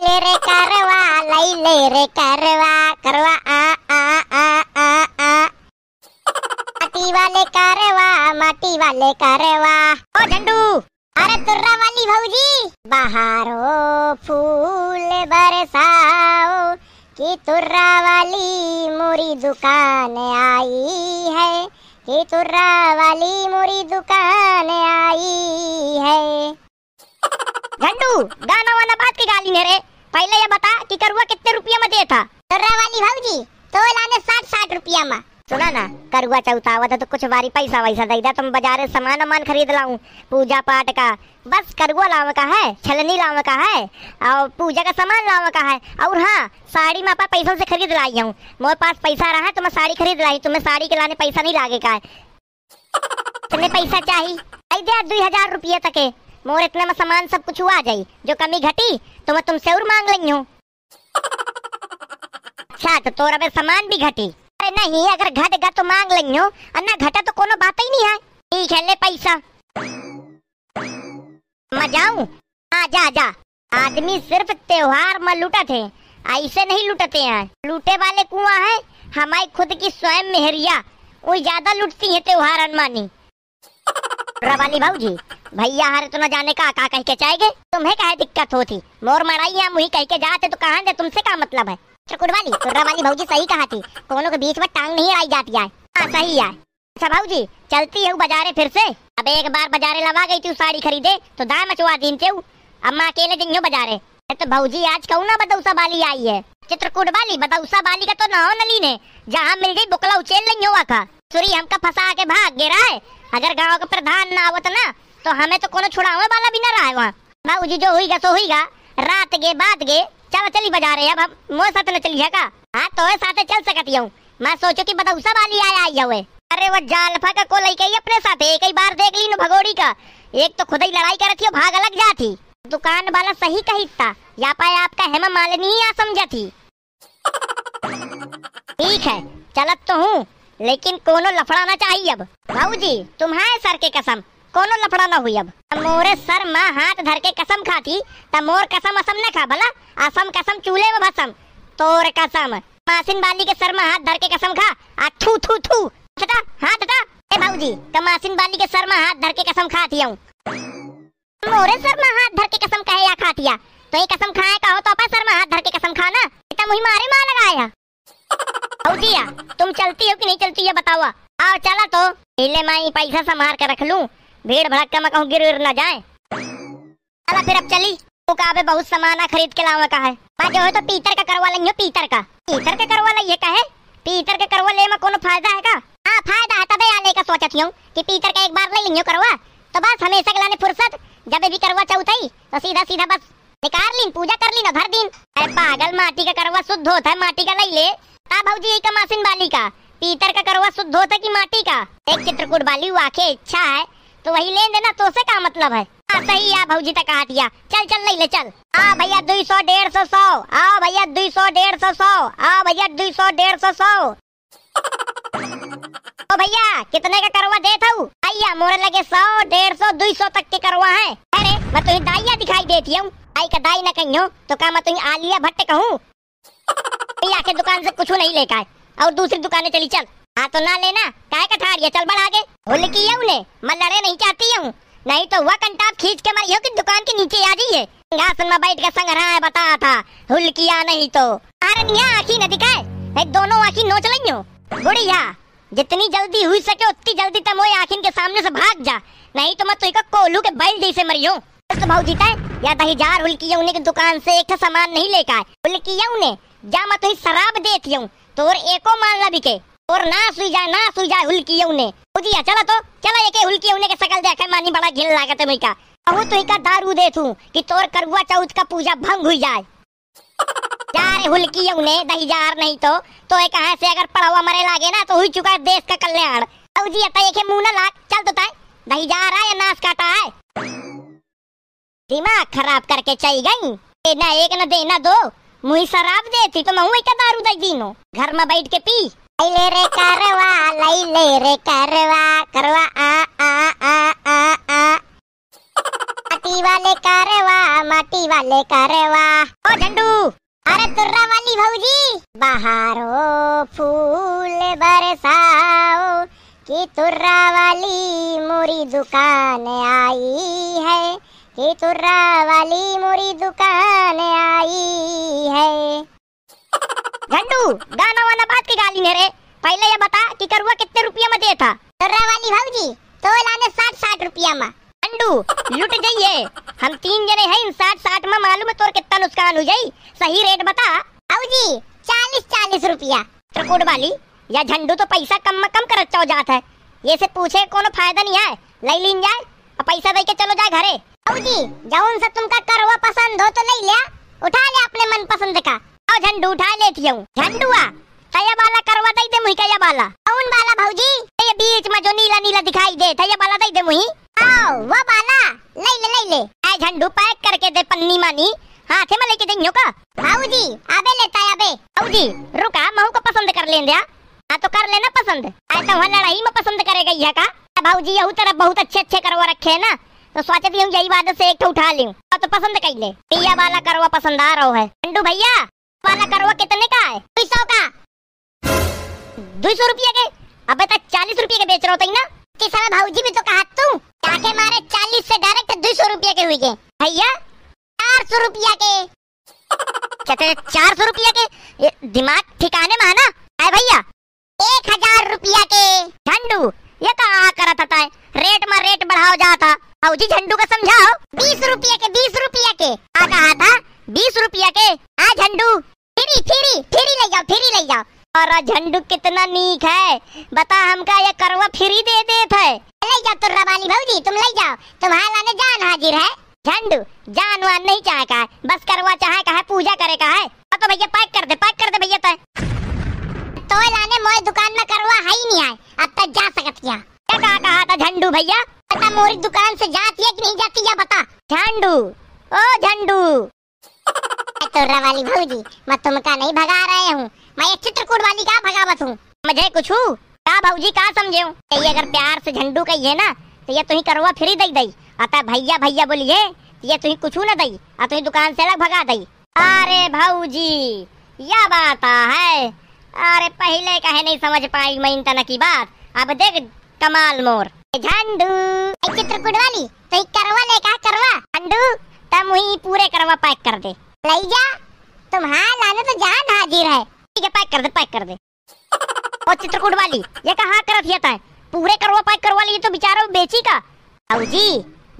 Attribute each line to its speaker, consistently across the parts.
Speaker 1: ले रे करवा लाई ले रे करवा करवा आ आ आ आ आ माटी वाले करवा माटी वाले करवा ओ झंडू अरे तुर्रा वाली भौजी बहारो फूल बरसाओ कि तुर्रा वाली मोरी दुकान आई है कि तुर्रा वाली मोरी दुकान आई है घंटू गाना वाला बात की गाली ने रे पहले ये बता कि करुआ कितने रुपया में था तोरा वाली भौजी तो लाने साठ साठ रुपया में सुना ना करुआ चौथा हुआ था तो कुछ बारी पैसा वैसा दे दिया तुम तो बाजार से सामान वामान खरीद लाऊं पूजा पाठ का बस करुआ लाव का है छलनी लाव का है और पूजा का सामान लाव का है और हाँ साड़ी मापा पैसों से खरीद लाई हूँ मेरे पास पैसा रहा है तो मैं साड़ी खरीद लाई तुम्हें साड़ी के लाने पैसा नहीं लागे का है तुम्हें पैसा चाहिए दो हजार रुपये तक है मोर इतना में सामान सब कुछ हुआ जाई जो कमी घटी तो मैं तुमसे और मांग लेंगी हूँ अच्छा तो तोरा में सामान भी घटी अरे नहीं अगर घट गया तो मांग लेंगी हूँ अन्ना घटा तो कोनो बात ही नहीं है ठीक है ले पैसा मैं जाऊँ आ जा जा आदमी सिर्फ त्योहार में लूटा थे ऐसे नहीं लूटते हैं लूटे वाले कुआ है हमारी खुद की स्वयं मेहरिया वो ज्यादा लूटती है त्योहार अनमानी रवाली जी भैया हर तो न जाने का का कह के जाएंगे तुम्हें क्या दिक्कत होती मोर मराई हम वही कह के जाते तो कहाँ दे तुमसे क्या मतलब है वाली वाली भाजी सही कहा थी कोनो के बीच में टांग नहीं आई जाती है हाँ सही है अच्छा भाजी चलती है बाजारे फिर से अब एक बार बाजारे लवा गई थी साड़ी खरीदे तो दाम मचवा दीन से अब मैं अकेले जइयो बाजारे तो भाजी आज कहूँ ना बदौसा वाली आई है चित्रकूट वाली बदौसा वाली का तो ना हो नली ने जहाँ मिल गई बुकला उचेल नहीं हुआ का सूरी हमका फंसा के भाग गिरा है अगर गांव का प्रधान ना आवत ना तो हमें तो कोनो छुड़ा हुआ बाला भी ना रहा है वहाँ बाबू जी जो हुई हुईगा सो हुईगा रात गे बात गे चलो चली बजा रहे अब मोर साथ न चली जाएगा हाँ तो साथ चल सकती हूँ मैं सोचो की बताऊ सब आली आया आई हुए अरे वो जालफा का को लई अपने साथ एक ही बार देख ली न भगोड़ी का एक तो खुद ही लड़ाई कर रही थी और भाग अलग जाती दुकान वाला सही कही था या पाया आपका हेमा मालिनी ही आ समझा थी ठीक है चलत तो हूँ लेकिन कोनो लफड़ाना चाहिए अब भाऊ जी तुम्हारे सर के कसम कोनो लफड़ा ना हुई अब मोरे सर माँ हाथ धर के कसम खाती त मोर कसम असम न खा भला असम कसम चूल्हे में भसम तोर कसम मासिन बाली के सर में हाथ धर के कसम खा आ थू थू थू छटा हाथ हटा ए भाऊजी त मासिन बाली के सर में हाथ धर के कसम खाती हूं मोरे सर में हाथ धर के कसम कहे या खातिया तो ये कसम खाए का हो तो अपन सर में हाथ धर के कसम खाना इतना मुही मारे मार लगाया भाऊजी तुम चलती हो कि नहीं चलती ये बताओ आओ चला तो पहले मैं पैसा संभाल कर रख लूं भीड़ भड़का में कहूँ गिर ना जाए चला फिर अब चली तो कहा बहुत सामान खरीद के लावा का है बाजे हो तो पीतर का करवा लेंगे पीतर का पीतर का करवा लिये का है पीतर के करवा ले में कोनो फायदा है का हाँ फायदा है तभी आने का सोचत हूँ कि पीतर का एक बार ले लेंगे करवा तो बस हमेशा के लाने फुर्सत जब भी करवा ही तो सीधा सीधा बस निकाल ली पूजा कर ली ना भर दिन अरे पागल माटी का करवा शुद्ध होता है माटी का नहीं ले ता भाजी यही तो मासिन बाली का पीतर का करवा शुद्ध होता है की माटी का एक चित्रकूट बाली आखे इच्छा है तो वही ले देना तो से का मतलब है आ, हाँ, सही है भाजी तक दिया चल चल नहीं ले चल आ हाँ, भैया दुई सौ डेढ़ सौ सौ आओ हाँ, भैया दुई सौ डेढ़ सौ सौ आओ भैया दुई सौ डेढ़ सौ सौ तो भैया कितने का करवा दे था भैया मोरे लगे सौ डेढ़ सौ दुई सौ तक के करवा है अरे मैं तुम्हें दाइया दिखाई देती हूँ आई का दाई न कही हो तो क्या मैं तुम्हें आलिया भट्ट कहूँ भैया के दुकान से कुछ नहीं लेकर और दूसरी दुकाने चली चल हाँ तो ना लेना काय का रही है चल बढ़ आगे भूल की है उन्हें मैं लड़े नहीं चाहती हूँ नहीं तो वह कंटाप खींच के मर की दुकान के नीचे आ जाइए घासन में बैठ के संग रहा है बताया था हुल किया नहीं तो अरे निया आखी न दिखाए दोनों आखी नोच लगी हो बुढ़िया जितनी जल्दी हुई सके उतनी जल्दी तम तो वही आखिन के सामने से भाग जा नहीं तो मैं तुझको कोलू के बैल दी जैसे मरियो तो भाव जीता है या दही जार हुल किया उन्हें की दुकान से एक सामान नहीं लेकर आए किया उन्हें जा मैं तुझे शराब देती हूँ तोर एको मान ना बिके और ना सुई ना सुई हुल्कियौने बुझिया चला तो चला एक एके हुल्कियौने के सकल देखे मानी बड़ा घिन लागत है का कहूँ तो का दारू दे तू कि तोर करुआ चौथ का पूजा भंग हुई जाए चार हुलकी ने दही जार नहीं तो तो एक कहां से अगर पड़ा हुआ मरे लागे ना तो हुई चुका है देश का कल्याण औ जी अता एक मुंह ना लाग चल तो ताई दही जार है नाश काटा है दिमाग खराब करके चल गई ए ना एक ना देना दो मुही शराब देती तो मैं का दारू दई दीनो घर में बैठ के पी ले रे करवा लाई ले रे करवा करवा आ आ आ आ आ माटी वाले करवा माटी वाले करवा ओ डंडू अरे तुर्रा वाली भौजी बाहरो फूल बरसाओ कि तुर्रा वाली मोरी दुकान आई है कि तुर्रा वाली मोरी दुकान आई है तू गाना वाला बात की गाली ने रे पहले ये बता कि करुआ कितने रुपया में था तोरा वाली भौजी तो लाने साठ साठ रुपया में अंडू लुट जाइए हम तीन जने हैं इन साठ साठ में मालूम है तोर कितना नुकसान हो जाई सही रेट बता भौजी चालीस चालीस रुपया त्रिकोट वाली या झंडू तो पैसा कम में कम कर चौ जात है ये से पूछे कोनो फायदा नहीं है ले लीन जाए और पैसा दे के चलो जाए घरे जी जौन से तुमका करवा पसंद हो तो ले लिया उठा लिया अपने मन पसंद का झंडू उठा लेती हूँ झंडुआ तया बाला करवा दई दे मुही कया बाला कौन बाला भौजी ये बीच में जो नीला नीला दिखाई दे तया बाला दई दे मुही आओ वो बाला ले ले ले ले ए झंडू पैक करके दे पन्नी मानी हाथे में लेके देंगे का भौजी अबे लेता है अबे भौजी रुका महू को पसंद कर लें दिया हां तो कर लेना पसंद ऐ तो वहां लड़ाई में पसंद करेगा यह हाँ का भौजी यहू तरफ बहुत अच्छे अच्छे करवा रखे है ना तो सोचती हूँ यही बात से एक तो उठा लूँ तो पसंद कर ले पिया वाला करवा पसंद आ रहा है अंडू भैया वाला करवा कितने का है दो सौ का दो सौ रुपये के अब तक चालीस रुपये के बेच रहा होता ना कि साला भाजी भी तो कहा तू ताके मारे चालीस से डायरेक्ट दो सौ रुपये के हुई के भैया चार सौ रुपया के कहते चार सौ रुपया के दिमाग ठिकाने में आना आए भैया एक हजार रुपया के झंडू ये तो आ कर रहा था रेट में रेट बढ़ाओ जाता भाजी झंडू का समझाओ बीस रुपया के बीस रुपया के आ कहा था बीस रुपया के आ हाँ, झंडू फेरी फिरी फिरी ले जाओ फिरी ले जाओ और झंडू कितना नीक है बता हमका ये करवा फिरी दे दे है ले जाओ तो रबानी भौजी तुम ले जाओ तुम्हारा लाने जान हाजिर है झंडू जान वान नहीं चाहे का है बस करवा चाहे का है पूजा करे का है हाँ तो भैया पैक कर दे पैक कर दे भैया तय तो लाने मोए दुकान में करवा है ही नहीं आए अब तक तो जा सकत क्या क्या कहा कहा था झंडू भैया पता मोरी दुकान से जाती है कि नहीं जाती या बता झंडू ओ झंडू तोड़ा वाली भौजी मैं तुमका नहीं भगा रहे हूँ मैं एक चित्रकूट वाली का भगावत हूँ मुझे कुछ हूँ का भौजी कहा समझे ये अगर प्यार से झंडू कही है ना तो ये तुम्हें करवा फिर दई दई अतः भैया भैया बोलिए तो ये तुम्हें कुछ न दई और तुम्हें दुकान से अलग भगा दई अरे भौजी यह बात है अरे पहले कहे नहीं समझ पाई मैं इन तना की बात अब देख कमाल मोर झंडू चित्रकूट वाली तो करवा ले का करवा झंडू तब वही पूरे करवा पैक कर दे तुम तुम्हारा लाने तो जान हाजिर है ठीक है पैक कर दे पैक कर दे और चित्रकूट वाली ये कहा कर हियत है पूरे करवा पैक करवा ली तो बेचारा बेची का औ जी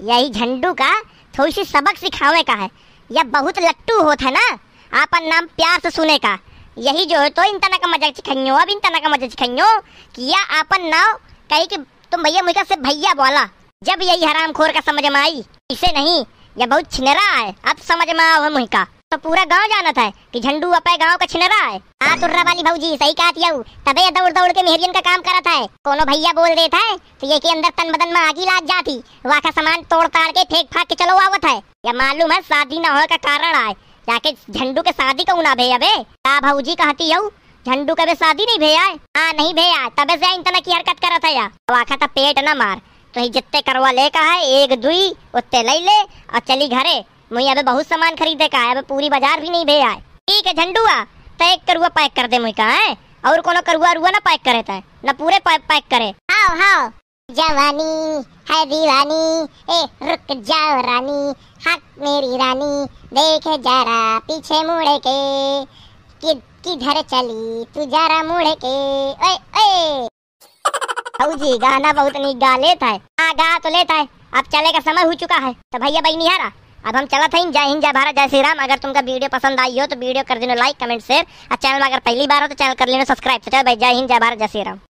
Speaker 1: यही झंडू का थोड़ी सी सबक सिखावे का है यह बहुत लट्टू होता है ना आपन नाम प्यार से सुने का यही जो है तो इन तना का मजाक सिखाइयो अब इन तना का मजाक सिखाइयो कि या आपन नाव कही कि तुम भैया मुझे से भैया बोला जब यही हराम खोर का समझ में आई इसे नहीं या बहुत छिनरा है अब समझ में आओ हम का तो पूरा गांव जाना था कि झंडू अपे गांव का छिनरा है हाँ तुर्रा वाली भौजी सही कहा दिया तबे दौड़ दौड़ के मेहरियन का काम करा था कोनो भैया बोल देता है तो ये के अंदर तन बदन में आगी लाग जाती वहाँ का सामान तोड़ ताड़ के फेंक फाक के चलो आवत है या मालूम है शादी न हो का कारण आए जाके झंडू के शादी का उना भे अबे का भौजी कहती हूँ झंडू कभी शादी नहीं भैया आए हाँ नहीं भैया आए तबे से इतना की हरकत करा था यार वाखा था पेट ना मार तो ही जितने करवा ले का है एक दुई उतने ले ले और चली घरे मुई अबे बहुत सामान खरीदे का है अबे पूरी बाजार भी नहीं भेजा है ठीक है झंडुआ तो एक करुआ पैक कर दे मुई का है और कोनो करुआ रुआ ना पैक करे था ना पूरे पैक करे हाँ हाँ जवानी है दीवानी ए रुक जाओ रानी हक मेरी रानी देख जरा पीछे मुड़े के किधर चली तू जरा मुड़े के ओए ओए जी गाना बहुत नहीं गा लेता है आ हाँ, गा तो लेता है अब चले का समय हो चुका है तो भैया भाई निहारा अब हम चला था जय हिंद जय भारत जय श्री राम अगर तुमका वीडियो पसंद आई हो तो वीडियो कर देना लाइक कमेंट शेयर और चैनल में अगर पहली बार हो तो चैनल कर लेना सब्सक्राइब तो चलो भाई जय हिंद जय भारत जय श्री राम